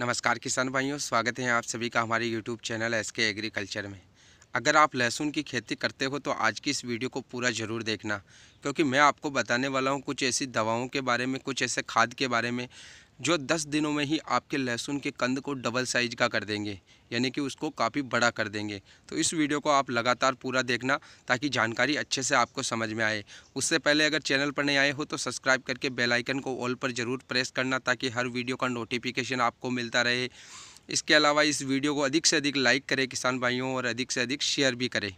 नमस्कार किसान भाइयों स्वागत है आप सभी का हमारे YouTube channel S K agriculture में अगर आप लहसुन की खेती करते हो तो आज की इस वीडियो को पूरा ज़रूर देखना क्योंकि मैं आपको बताने वाला हूँ कुछ ऐसी दवाओं के बारे में कुछ ऐसे खाद के बारे में जो 10 दिनों में ही आपके लहसुन के कंद को डबल साइज का कर देंगे यानी कि उसको काफ़ी बड़ा कर देंगे तो इस वीडियो को आप लगातार पूरा देखना ताकि जानकारी अच्छे से आपको समझ में आए उससे पहले अगर चैनल पर नहीं आए हो तो सब्सक्राइब करके बेल आइकन को ऑल पर ज़रूर प्रेस करना ताकि हर वीडियो का नोटिफिकेशन आपको मिलता रहे इसके अलावा इस वीडियो को अधिक से अधिक लाइक करें किसान भाइयों और अधिक से अधिक शेयर भी करें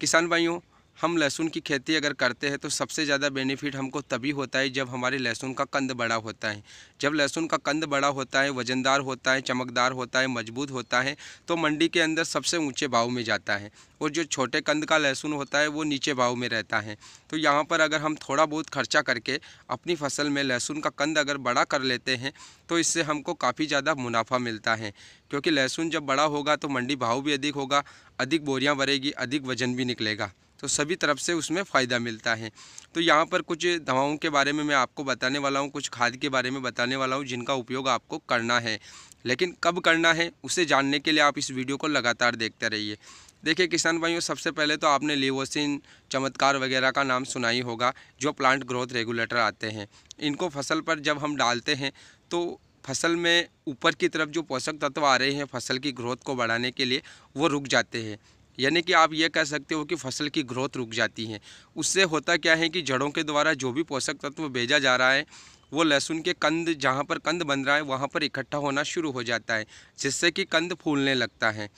किसान भाइयों हम लहसुन की खेती अगर करते हैं तो सबसे ज़्यादा बेनिफिट हमको तभी होता है जब हमारे लहसुन का कंद बड़ा होता है जब लहसुन का कंद बड़ा होता है वज़नदार होता है चमकदार होता है मजबूत होता है तो मंडी के अंदर सबसे ऊंचे भाव में जाता है और जो छोटे कंद का लहसुन होता है वो नीचे भाव में रहता है तो यहाँ पर अगर हम थोड़ा बहुत खर्चा करके अपनी फसल में लहसुन का कंद अगर बड़ा कर लेते हैं तो इससे हमको काफ़ी ज़्यादा मुनाफा मिलता है क्योंकि लहसुन जब बड़ा होगा तो मंडी भाव भी अधिक होगा अधिक बोरियाँ भरेगी अधिक वजन भी निकलेगा तो सभी तरफ से उसमें फ़ायदा मिलता है तो यहाँ पर कुछ दवाओं के बारे में मैं आपको बताने वाला हूँ कुछ खाद के बारे में बताने वाला हूँ जिनका उपयोग आपको करना है लेकिन कब करना है उसे जानने के लिए आप इस वीडियो को लगातार देखते रहिए देखिए किसान भाइयों सबसे पहले तो आपने लेवोसिन चमत्कार वगैरह का नाम सुना ही होगा जो प्लांट ग्रोथ रेगुलेटर आते हैं इनको फसल पर जब हम डालते हैं तो फसल में ऊपर की तरफ जो पोषक तत्व आ रहे हैं फसल की ग्रोथ को बढ़ाने के लिए वो रुक जाते हैं यानी कि आप ये कह सकते हो कि फसल की ग्रोथ रुक जाती है उससे होता क्या है कि जड़ों के द्वारा जो भी पोषक तत्व भेजा जा रहा है वो लहसुन के कंद जहाँ पर कंद बन रहा है वहाँ पर इकट्ठा होना शुरू हो जाता है जिससे कि कंद फूलने लगता है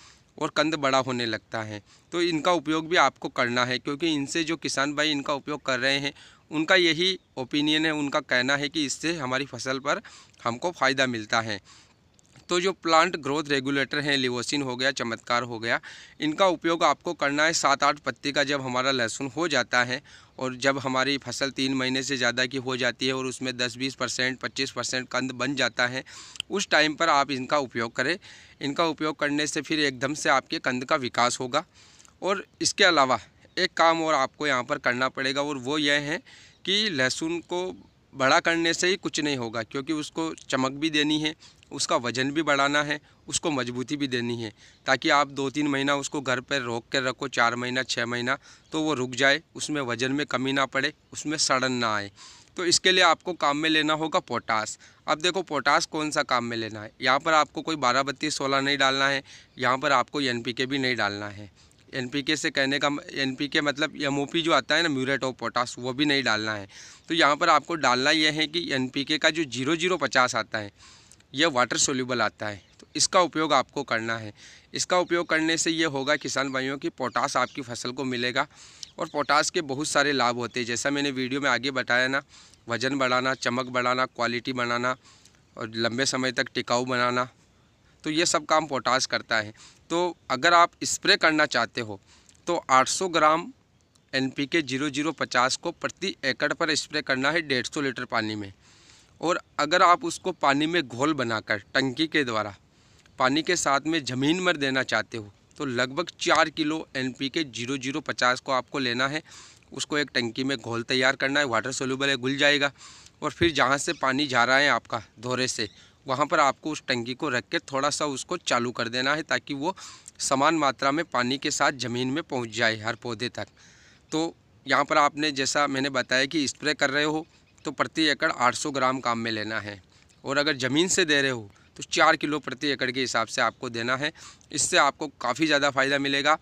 और कंद बड़ा होने लगता है तो इनका उपयोग भी आपको करना है क्योंकि इनसे जो किसान भाई इनका उपयोग कर रहे हैं उनका यही ओपिनियन है उनका कहना है कि इससे हमारी फसल पर हमको फ़ायदा मिलता है तो जो प्लांट ग्रोथ रेगुलेटर हैं लिवोसिन हो गया चमत्कार हो गया इनका उपयोग आपको करना है सात आठ पत्ती का जब हमारा लहसुन हो जाता है और जब हमारी फसल तीन महीने से ज़्यादा की हो जाती है और उसमें दस बीस परसेंट पच्चीस परसेंट कंद बन जाता है उस टाइम पर आप इनका उपयोग करें इनका उपयोग करने से फिर एकदम से आपके कंद का विकास होगा और इसके अलावा एक काम और आपको यहाँ पर करना पड़ेगा और वो यह है कि लहसुन को बड़ा करने से ही कुछ नहीं होगा क्योंकि उसको चमक भी देनी है उसका वज़न भी बढ़ाना है उसको मजबूती भी देनी है ताकि आप दो तीन महीना उसको घर पर रोक कर रखो चार महीना छः महीना तो वो रुक जाए उसमें वज़न में कमी ना पड़े उसमें सड़न ना आए तो इसके लिए आपको काम में लेना होगा पोटास अब देखो पोटास कौन सा काम में लेना है यहाँ पर आपको कोई बारह बत्तीस सोलह नहीं डालना है यहाँ पर आपको एन भी नहीं डालना है एन से कहने का एन मतलब एम जो आता है ना म्यूरेट ऑफ पोटास वो भी नहीं डालना है तो यहाँ पर आपको डालना यह है कि एन का जो जीरो जीरो पचास आता है यह वाटर सोल्यूबल आता है तो इसका उपयोग आपको करना है इसका उपयोग करने से ये होगा किसान भाइयों की पोटास आपकी फसल को मिलेगा और पोटास के बहुत सारे लाभ होते हैं जैसा मैंने वीडियो में आगे बताया ना वज़न बढ़ाना चमक बढ़ाना क्वालिटी बनाना और लंबे समय तक टिकाऊ बनाना तो ये सब काम पोटास करता है तो अगर आप स्प्रे करना चाहते हो तो 800 gram N P K zero zero पचास को प्रति एकड़ पर स्प्रे करना है डेढ़ सौ लीटर पानी में और अगर आप उसको पानी में घोल बनाकर टंकी के द्वारा पानी के साथ में ज़मीन मर देना चाहते हो तो लगभग चार kilo N P K zero zero पचास को आपको लेना है उसको एक टंकी में घोल तैयार करना है वाटर सोल्यूबल है घुल जाएगा और फिर जहाँ से पानी जा रहा है आपका धोरे से वहाँ पर आपको उस टंकी को रख के थोड़ा सा उसको चालू कर देना है ताकि वो समान मात्रा में पानी के साथ ज़मीन में पहुँच जाए हर पौधे तक तो यहाँ पर आपने जैसा मैंने बताया कि स्प्रे कर रहे हो तो प्रति एकड़ 800 ग्राम काम में लेना है और अगर ज़मीन से दे रहे हो तो चार किलो प्रति एकड़ के हिसाब से आपको देना है इससे आपको काफ़ी ज़्यादा फ़ायदा मिलेगा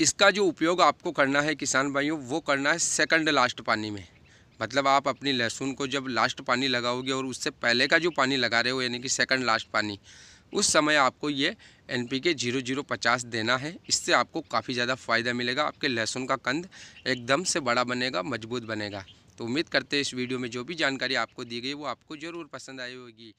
इसका जो उपयोग आपको करना है किसान भाइयों वो करना है सेकंड लास्ट पानी में मतलब आप अपनी लहसुन को जब लास्ट पानी लगाओगे और उससे पहले का जो पानी लगा रहे हो यानी कि सेकंड लास्ट पानी उस समय आपको ये N P K zero zero पचास देना है इससे आपको काफ़ी ज़्यादा फ़ायदा मिलेगा आपके लहसुन का कंद एकदम से बड़ा बनेगा मजबूत बनेगा तो उम्मीद करते हैं इस वीडियो में जो भी जानकारी आपको दी गई वो आपको ज़रूर पसंद आई होगी